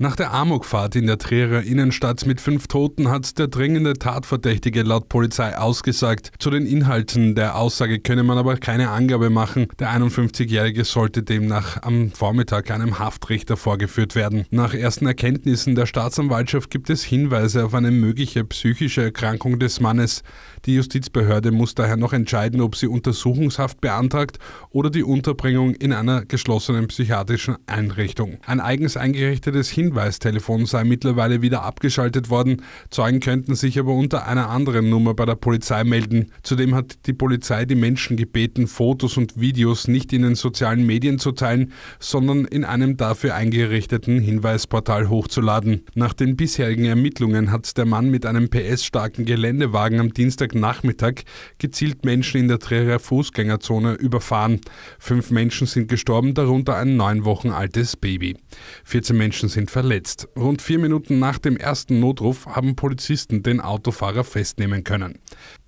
Nach der Amokfahrt in der Trierer Innenstadt mit fünf Toten hat der dringende Tatverdächtige laut Polizei ausgesagt. Zu den Inhalten der Aussage könne man aber keine Angabe machen. Der 51-Jährige sollte demnach am Vormittag einem Haftrichter vorgeführt werden. Nach ersten Erkenntnissen der Staatsanwaltschaft gibt es Hinweise auf eine mögliche psychische Erkrankung des Mannes. Die Justizbehörde muss daher noch entscheiden, ob sie Untersuchungshaft beantragt oder die Unterbringung in einer geschlossenen psychiatrischen Einrichtung. Ein eigens eingerichtetes Hinweis Hinweistelefon sei mittlerweile wieder abgeschaltet worden. Zeugen könnten sich aber unter einer anderen Nummer bei der Polizei melden. Zudem hat die Polizei die Menschen gebeten, Fotos und Videos nicht in den sozialen Medien zu teilen, sondern in einem dafür eingerichteten Hinweisportal hochzuladen. Nach den bisherigen Ermittlungen hat der Mann mit einem PS-starken Geländewagen am Dienstagnachmittag gezielt Menschen in der Trierer Fußgängerzone überfahren. Fünf Menschen sind gestorben, darunter ein neun Wochen altes Baby. 14 Menschen sind verletzt. Rund vier Minuten nach dem ersten Notruf haben Polizisten den Autofahrer festnehmen können.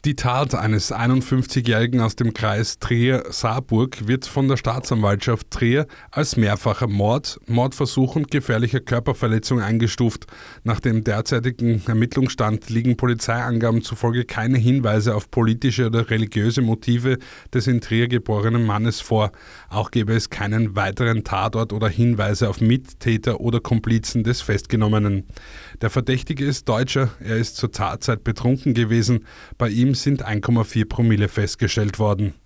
Die Tat eines 51-Jährigen aus dem Kreis Trier-Saarburg wird von der Staatsanwaltschaft Trier als mehrfacher Mord, Mordversuch und gefährlicher Körperverletzung eingestuft. Nach dem derzeitigen Ermittlungsstand liegen Polizeiangaben zufolge keine Hinweise auf politische oder religiöse Motive des in Trier geborenen Mannes vor. Auch gäbe es keinen weiteren Tatort oder Hinweise auf Mittäter oder Komplizen des Festgenommenen. Der Verdächtige ist Deutscher, er ist zur Tatzeit betrunken gewesen. Bei ihm sind 1,4 Promille festgestellt worden.